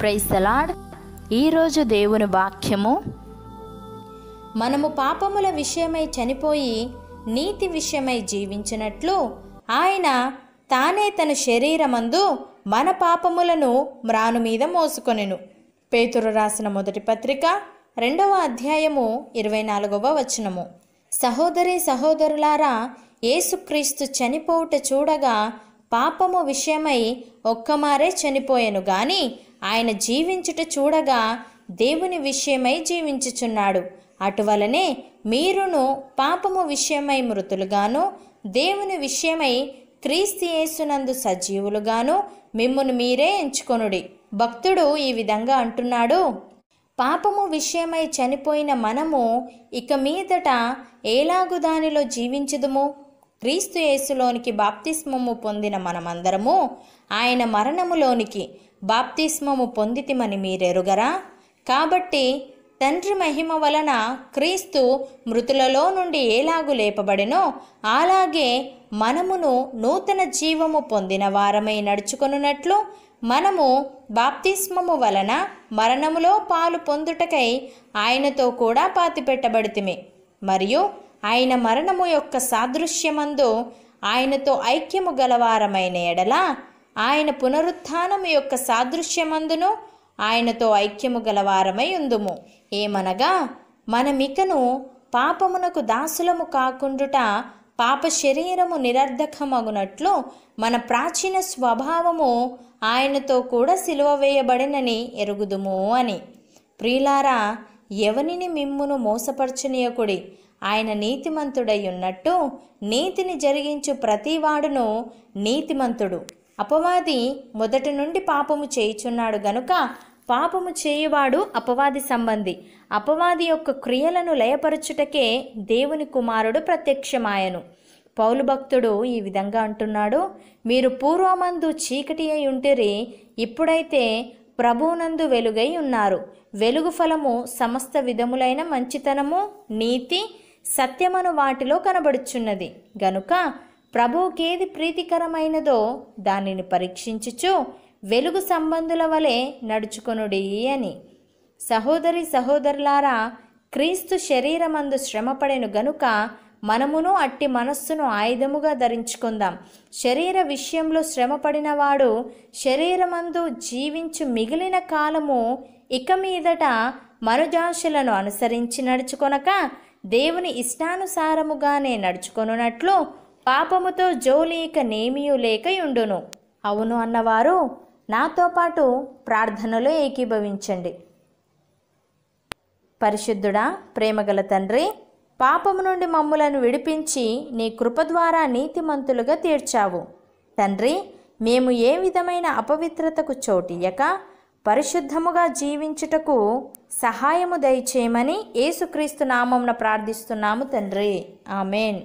ప్రైసలాడ్ ఈరోజు దేవుని వాక్యము మనము పాపముల విషయమై చనిపోయి నీతి విషయమై జీవించినట్లు ఆయన తానే తన శరీరమందు మన పాపములను మ్రాను మీద మోసుకొనెను పేతురు రాసిన మొదటి పత్రిక రెండవ అధ్యాయము ఇరవై నాలుగవ వచనము సహోదరి సహోదరులారా ఏసుక్రీస్తు చనిపోవుట చూడగా పాపము విషయమై ఒక్కమారే చనిపోయాను గాని ఆయన జీవించుట చూడగా దేవుని విషయమై జీవించుచున్నాడు అటువలనే మీరును పాపము విషయమై మృతులుగాను దేవుని విషయమై క్రీస్తు యేసునందు సజీవులుగాను మిమ్మును మీరే ఎంచుకొనుడి భక్తుడు ఈ విధంగా అంటున్నాడు పాపము విషయమై చనిపోయిన మనము ఇక మీదట ఏలాగు దానిలో జీవించదుము క్రీస్తు యేసులోనికి బాప్తిస్మము పొందిన మనమందరము ఆయన మరణములోనికి బాప్తిస్మము పొందితిమని మీరెరుగరా కాబట్టి తండ్రి మహిమ వలన క్రీస్తు మృతులలో నుండి ఏలాగు లేపబడినో అలాగే మనమును నూతన జీవము పొందిన వారమై నడుచుకొనున్నట్లు మనము బాప్తిస్మము వలన మరణములో పాలు పొందుటకై ఆయనతో కూడా పాతిపెట్టబడితిమి మరియు ఆయన మరణము యొక్క సాదృశ్యమందు ఆయనతో ఐక్యము గలవారమైన ఎడలా ఆయన పునరుత్నం యొక్క సాదృశ్యమందును ఆయనతో ఐక్యము గలవారమై ఉందుము ఏమనగా మనమికను పాపమునకు దాసులము కాకుండుట పాప శరీరము నిరర్ధకమగునట్లు మన ప్రాచీన స్వభావము ఆయనతో కూడా సిలువ వేయబడినని ఎరుగుదుము అని ప్రియులారా ఎవనిని మిమ్మును మోసపరచనీయకుడి ఆయన నీతిమంతుడై ఉన్నట్టు నీతిని జరిగించు ప్రతివాడును నీతిమంతుడు అపవాది మొదటి నుండి పాపము చేయుచున్నాడు గనుక పాపము చేయువాడు అపవాది సంబంధి అపవాది యొక్క క్రియలను లయపరచుటకే దేవుని కుమారుడు ప్రత్యక్షమాయను పౌలు భక్తుడు ఈ విధంగా అంటున్నాడు మీరు పూర్వమందు చీకటి అయి ఉంటిరి ఇప్పుడైతే ప్రభువునందు వెలుగై ఉన్నారు వెలుగు ఫలము సమస్త విధములైన మంచితనము నీతి సత్యమను వాటిలో కనబడుచున్నది గనుక ప్రభువుకేది ప్రీతికరమైనదో దానిని పరీక్షించుచు వెలుగు సంబంధుల వలె నడుచుకొనుడి అని సహోదరి సహోదరులారా క్రీస్తు శరీరమందు శ్రమపడెను గనుక మనమును అట్టి మనస్సును ఆయుధముగా ధరించుకుందాం శరీర విషయంలో శ్రమపడినవాడు శరీరమందు జీవించు మిగిలిన కాలము ఇక మీదట మనుజాశులను అనుసరించి నడుచుకొనక దేవుని ఇష్టానుసారముగానే నడుచుకొనున్నట్లు పాపముతో జోలీక నేమియు లేకయుండును అవును అన్నవారు నాతో పాటు ప్రార్థనలో ఏకీభవించండి పరిశుద్ధుడా ప్రేమగల తండ్రి పాపము నుండి మమ్ములను విడిపించి నీ కృప ద్వారా నీతిమంతులుగా తీర్చావు తండ్రి మేము ఏ విధమైన అపవిత్రతకు చోటియ్యక పరిశుద్ధముగా జీవించుటకు సహాయము దయచేయమని ఏసుక్రీస్తు నామంన ప్రార్థిస్తున్నాము తండ్రి ఆమెన్